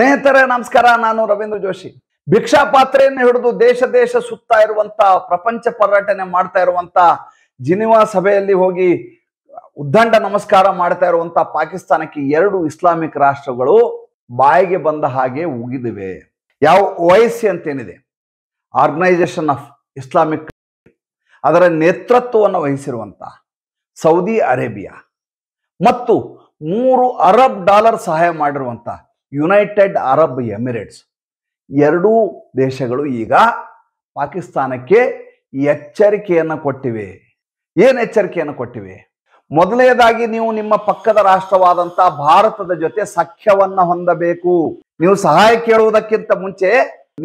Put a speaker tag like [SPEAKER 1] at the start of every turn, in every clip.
[SPEAKER 1] ಸ್ನೇಹಿತರ ನಮಸ್ಕಾರ ನಾನು ರವೀಂದ್ರ ಜೋಶಿ ಭಿಕ್ಷಾ ಪಾತ್ರೆಯನ್ನು ಹಿಡಿದು ದೇಶ ದೇಶ ಸುತ್ತಾ ಇರುವಂತ ಪ್ರಪಂಚ ಪರ್ಯಟನೆ ಮಾಡ್ತಾ ಇರುವಂತ ಜಿನಿವಾ ಸಭೆಯಲ್ಲಿ ಹೋಗಿ ಉದ್ದಂಡ ನಮಸ್ಕಾರ ಮಾಡ್ತಾ ಇರುವಂತ ಪಾಕಿಸ್ತಾನಕ್ಕೆ ಎರಡು ಇಸ್ಲಾಮಿಕ್ ರಾಷ್ಟ್ರಗಳು ಬಾಯಿಗೆ ಬಂದ ಹಾಗೆ ಉಗಿದಿವೆ ಯಾವ ವಯಸ್ಸಿ ಅಂತೇನಿದೆ ಆರ್ಗನೈಸೇಷನ್ ಆಫ್ ಇಸ್ಲಾಮಿಕ್ ಅದರ ನೇತೃತ್ವವನ್ನು ವಹಿಸಿರುವಂತ ಸೌದಿ ಅರೇಬಿಯಾ ಮತ್ತು ಮೂರು ಅರಬ್ ಡಾಲರ್ ಸಹಾಯ ಮಾಡಿರುವಂತಹ ಯುನೈಟೆಡ್ ಅರಬ್ ಎಮಿರೇಟ್ಸ್ ಎರಡೂ ದೇಶಗಳು ಈಗ ಪಾಕಿಸ್ತಾನಕ್ಕೆ ಎಚ್ಚರಿಕೆಯನ್ನು ಕೊಟ್ಟಿವೆ ಏನು ಎಚ್ಚರಿಕೆಯನ್ನು ಕೊಟ್ಟಿವೆ ಮೊದಲನೇದಾಗಿ ನೀವು ನಿಮ್ಮ ಪಕ್ಕದ ರಾಷ್ಟ್ರವಾದಂಥ ಭಾರತದ ಜೊತೆ ಸಖ್ಯವನ್ನು ಹೊಂದಬೇಕು ನೀವು ಸಹಾಯ ಕೇಳುವುದಕ್ಕಿಂತ ಮುಂಚೆ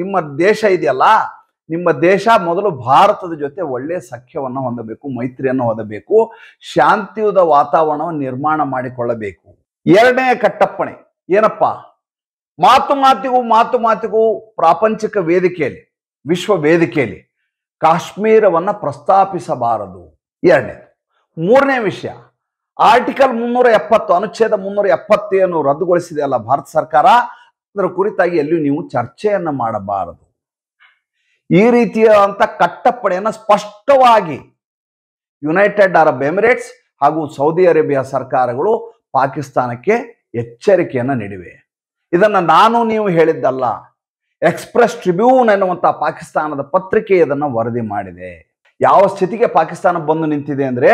[SPEAKER 1] ನಿಮ್ಮ ದೇಶ ಇದೆಯಲ್ಲ ನಿಮ್ಮ ದೇಶ ಮೊದಲು ಭಾರತದ ಜೊತೆ ಒಳ್ಳೆಯ ಸಖ್ಯವನ್ನು ಹೊಂದಬೇಕು ಮೈತ್ರಿಯನ್ನು ಹೊಂದಬೇಕು ಶಾಂತಿಯುತ ವಾತಾವರಣವನ್ನು ನಿರ್ಮಾಣ ಮಾಡಿಕೊಳ್ಳಬೇಕು ಎರಡನೇ ಕಟ್ಟಪ್ಪಣೆ ಏನಪ್ಪಾ ಮಾತು ಮಾತಿಗೂ ಮಾತು ಮಾತಿಗೂ ಪ್ರಾಪಂಚಿಕ ವೇದಿಕೆಯಲ್ಲಿ ವಿಶ್ವ ವೇದಿಕೆಯಲ್ಲಿ ಕಾಶ್ಮೀರವನ್ನು ಪ್ರಸ್ತಾಪಿಸಬಾರದು ಎರಡನೇದು ಮೂರನೇ ವಿಷಯ ಆರ್ಟಿಕಲ್ ಮುನ್ನೂರ ಎಪ್ಪತ್ತು ಅನುಚ್ಛೇದ ಮುನ್ನೂರ ಎಪ್ಪತ್ತೇನು ರದ್ದುಗೊಳಿಸಿದೆ ಅಲ್ಲ ಭಾರತ ಸರ್ಕಾರ ಅದರ ಕುರಿತಾಗಿ ಎಲ್ಲಿಯೂ ನೀವು ಚರ್ಚೆಯನ್ನು ಮಾಡಬಾರದು ಈ ರೀತಿಯಾದಂಥ ಕಟ್ಟಪ್ಪಡೆಯನ್ನು ಸ್ಪಷ್ಟವಾಗಿ ಯುನೈಟೆಡ್ ಅರಬ್ ಎಮಿರೇಟ್ಸ್ ಹಾಗೂ ಸೌದಿ ಅರೇಬಿಯಾ ಸರ್ಕಾರಗಳು ಪಾಕಿಸ್ತಾನಕ್ಕೆ ಎಚ್ಚರಿಕೆಯನ್ನು ನೀಡಿವೆ ಇದನ್ನು ನಾನು ನೀವು ಹೇಳಿದ್ದಲ್ಲ ಎಕ್ಸ್ಪ್ರೆಸ್ ಟ್ರಿಬ್ಯೂನ್ ಎನ್ನುವಂಥ ಪಾಕಿಸ್ತಾನದ ಪತ್ರಿಕೆ ಇದನ್ನು ವರದಿ ಮಾಡಿದೆ ಯಾವ ಸ್ಥಿತಿಗೆ ಪಾಕಿಸ್ತಾನ ಬಂದು ನಿಂತಿದೆ ಅಂದರೆ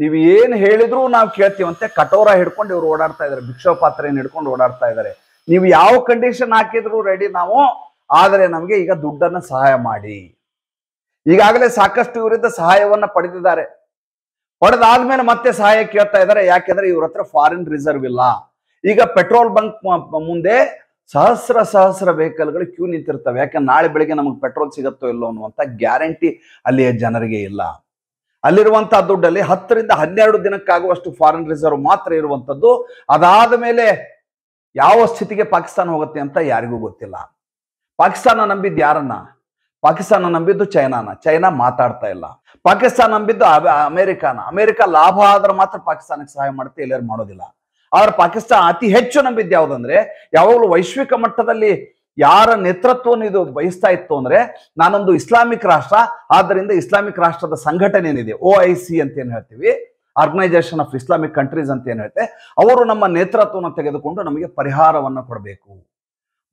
[SPEAKER 1] ನೀವು ಏನು ಹೇಳಿದ್ರು ನಾವು ಕೇಳ್ತೀವಂತೆ ಕಟೋರ ಹಿಡ್ಕೊಂಡು ಇವರು ಓಡಾಡ್ತಾ ಇದ್ದಾರೆ ಭಿಕ್ಷಾ ಪಾತ್ರೆಯನ್ನು ಹಿಡ್ಕೊಂಡು ಓಡಾಡ್ತಾ ಇದ್ದಾರೆ ನೀವು ಯಾವ ಕಂಡೀಷನ್ ಹಾಕಿದ್ರು ರೆಡಿ ನಾವು ಆದರೆ ನಮಗೆ ಈಗ ದುಡ್ಡನ್ನು ಸಹಾಯ ಮಾಡಿ ಈಗಾಗಲೇ ಸಾಕಷ್ಟು ಇವರಿಂದ ಸಹಾಯವನ್ನು ಪಡೆದಿದ್ದಾರೆ ಪಡೆದಾದ್ಮೇಲೆ ಮತ್ತೆ ಸಹಾಯ ಕೇಳ್ತಾ ಇದ್ದಾರೆ ಯಾಕೆಂದ್ರೆ ಇವ್ರ ಹತ್ರ ಫಾರಿನ್ ರಿಸರ್ವ್ ಇಲ್ಲ ಈಗ ಪೆಟ್ರೋಲ್ ಬಂಕ್ ಮುಂದೆ ಸಹಸ್ರ ಸಹಸ್ರ ವೆಹಿಕಲ್ಗಳು ಕ್ಯೂ ನಿಂತಿರ್ತವೆ ಯಾಕಂದ್ರೆ ನಾಳೆ ಬೆಳಿಗ್ಗೆ ನಮಗೆ ಪೆಟ್ರೋಲ್ ಸಿಗತ್ತೋ ಇಲ್ಲೋ ಅನ್ನುವಂಥ ಗ್ಯಾರಂಟಿ ಅಲ್ಲಿಯ ಜನರಿಗೆ ಇಲ್ಲ ಅಲ್ಲಿರುವಂತಹ ದುಡ್ಡಲ್ಲಿ ಹತ್ತರಿಂದ ಹನ್ನೆರಡು ದಿನಕ್ಕಾಗುವಷ್ಟು ಫಾರಿನ್ ರಿಸರ್ವ್ ಮಾತ್ರ ಇರುವಂಥದ್ದು ಅದಾದ ಮೇಲೆ ಯಾವ ಸ್ಥಿತಿಗೆ ಪಾಕಿಸ್ತಾನ ಹೋಗುತ್ತೆ ಅಂತ ಯಾರಿಗೂ ಗೊತ್ತಿಲ್ಲ ಪಾಕಿಸ್ತಾನ ನಂಬಿದ್ದು ಯಾರನ್ನ ಪಾಕಿಸ್ತಾನ ನಂಬಿದ್ದು ಚೈನಾನ ಚೈನಾ ಮಾತಾಡ್ತಾ ಇಲ್ಲ ಪಾಕಿಸ್ತಾನ ನಂಬಿದ್ದು ಅಮೆರಿಕಾನ ಅಮೆರಿಕ ಲಾಭ ಆದ್ರೆ ಮಾತ್ರ ಪಾಕಿಸ್ತಾನಕ್ಕೆ ಸಹಾಯ ಮಾಡುತ್ತೆ ಎಲ್ಲರೂ ಮಾಡೋದಿಲ್ಲ ಆದ್ರೆ ಪಾಕಿಸ್ತಾನ ಅತಿ ಹೆಚ್ಚು ನಂಬಿದ್ದು ಯಾವಾಗಲೂ ವೈಶ್ವಿಕ ಮಟ್ಟದಲ್ಲಿ ಯಾರ ನೇತೃತ್ವವನ್ನು ಇದು ಬಯಸ್ತಾ ಇತ್ತು ಅಂದ್ರೆ ನಾನೊಂದು ಇಸ್ಲಾಮಿಕ್ ರಾಷ್ಟ್ರ ಆದ್ದರಿಂದ ಇಸ್ಲಾಮಿಕ್ ರಾಷ್ಟ್ರದ ಸಂಘಟನೆ ಏನಿದೆ ಓ ಐ ಸಿ ಅಂತ ಏನು ಹೇಳ್ತೀವಿ ಆರ್ಗನೈಸೇಷನ್ ಆಫ್ ಇಸ್ಲಾಮಿಕ್ ಕಂಟ್ರೀಸ್ ಅಂತ ಏನು ಹೇಳ್ತೆ ಅವರು ನಮ್ಮ ನೇತೃತ್ವವನ್ನು ತೆಗೆದುಕೊಂಡು ನಮಗೆ ಪರಿಹಾರವನ್ನು ಕೊಡಬೇಕು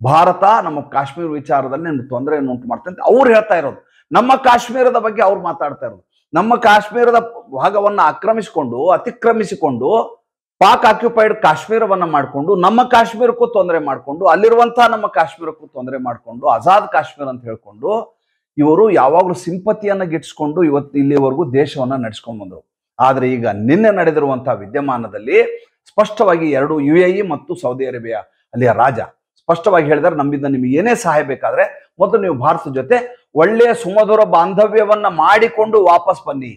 [SPEAKER 1] ಭಾರತ ನಮ್ಮ ಕಾಶ್ಮೀರ ವಿಚಾರದಲ್ಲಿ ನಿಮ್ಗೆ ತೊಂದರೆಯನ್ನು ಉಂಟು ಮಾಡ್ತಂತೆ ಅವ್ರು ಹೇಳ್ತಾ ಇರೋದು ನಮ್ಮ ಕಾಶ್ಮೀರದ ಬಗ್ಗೆ ಅವ್ರು ಮಾತಾಡ್ತಾ ಇರೋದು ನಮ್ಮ ಕಾಶ್ಮೀರದ ಭಾಗವನ್ನು ಆಕ್ರಮಿಸಿಕೊಂಡು ಅತಿಕ್ರಮಿಸಿಕೊಂಡು ಪಾಕ್ ಆಕ್ಯುಪೈಡ್ ಕಾಶ್ಮೀರವನ್ನ ಮಾಡಿಕೊಂಡು ನಮ್ಮ ಕಾಶ್ಮೀರಕ್ಕೂ ತೊಂದರೆ ಮಾಡಿಕೊಂಡು ಅಲ್ಲಿರುವಂತಹ ನಮ್ಮ ಕಾಶ್ಮೀರಕ್ಕೂ ತೊಂದರೆ ಮಾಡಿಕೊಂಡು ಆಜಾದ್ ಕಾಶ್ಮೀರ ಅಂತ ಹೇಳ್ಕೊಂಡು ಇವರು ಯಾವಾಗಲೂ ಸಿಂಪತಿಯನ್ನ ಗಿಟ್ಸ್ಕೊಂಡು ಇವತ್ತು ಇಲ್ಲಿವರೆಗೂ ದೇಶವನ್ನ ನಡೆಸ್ಕೊಂಡು ಬಂದರು ಆದ್ರೆ ಈಗ ನಿನ್ನೆ ನಡೆದಿರುವಂತಹ ವಿದ್ಯಮಾನದಲ್ಲಿ ಸ್ಪಷ್ಟವಾಗಿ ಎರಡು ಯು e ಮತ್ತು ಸೌದಿ ಅರೇಬಿಯಾ ಅಲ್ಲಿಯ ರಾಜ ಸ್ಪಷ್ಟವಾಗಿ ಹೇಳಿದ್ರೆ ನಮ್ಮಿಂದ ನಿಮಗೆ ಏನೇ ಸಹಾಯ ಬೇಕಾದ್ರೆ ಮೊದಲು ನೀವು ಭಾರತದ ಜೊತೆ ಒಳ್ಳೆಯ ಸುಮಧುರ ಬಾಂಧವ್ಯವನ್ನ ಮಾಡಿಕೊಂಡು ವಾಪಸ್ ಬನ್ನಿ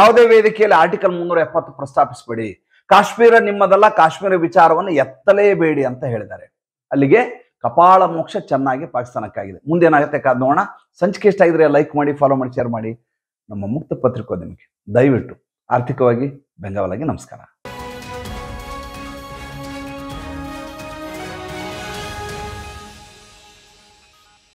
[SPEAKER 1] ಯಾವುದೇ ವೇದಿಕೆಯಲ್ಲಿ ಆರ್ಟಿಕಲ್ ಮುನ್ನೂರ ಎಪ್ಪತ್ತು ಪ್ರಸ್ತಾಪಿಸಬೇಡಿ ಕಾಶ್ಮೀರ ನಿಮ್ಮದಲ್ಲ ಕಾಶ್ಮೀರ ವಿಚಾರವನ್ನು ಎತ್ತಲೇಬೇಡಿ ಅಂತ ಹೇಳಿದ್ದಾರೆ ಅಲ್ಲಿಗೆ ಕಪಾಳ ಮೋಕ್ಷ ಚೆನ್ನಾಗಿ ಪಾಕಿಸ್ತಾನಕ್ಕಾಗಿದೆ ಮುಂದೇನಾಗುತ್ತೆ ಕಾದ್ ನೋಡೋಣ ಸಂಚಿಕೆ ಇಷ್ಟ ಆಗಿದ್ರೆ ಲೈಕ್ ಮಾಡಿ ಫಾಲೋ ಮಾಡಿ ಶೇರ್ ಮಾಡಿ ನಮ್ಮ ಮುಕ್ತ ಪತ್ರಿಕೋದ್ಯಮಕ್ಕೆ ದಯವಿಟ್ಟು ಆರ್ಥಿಕವಾಗಿ ಬೆಂಗಾವಲಾಗಿ ನಮಸ್ಕಾರ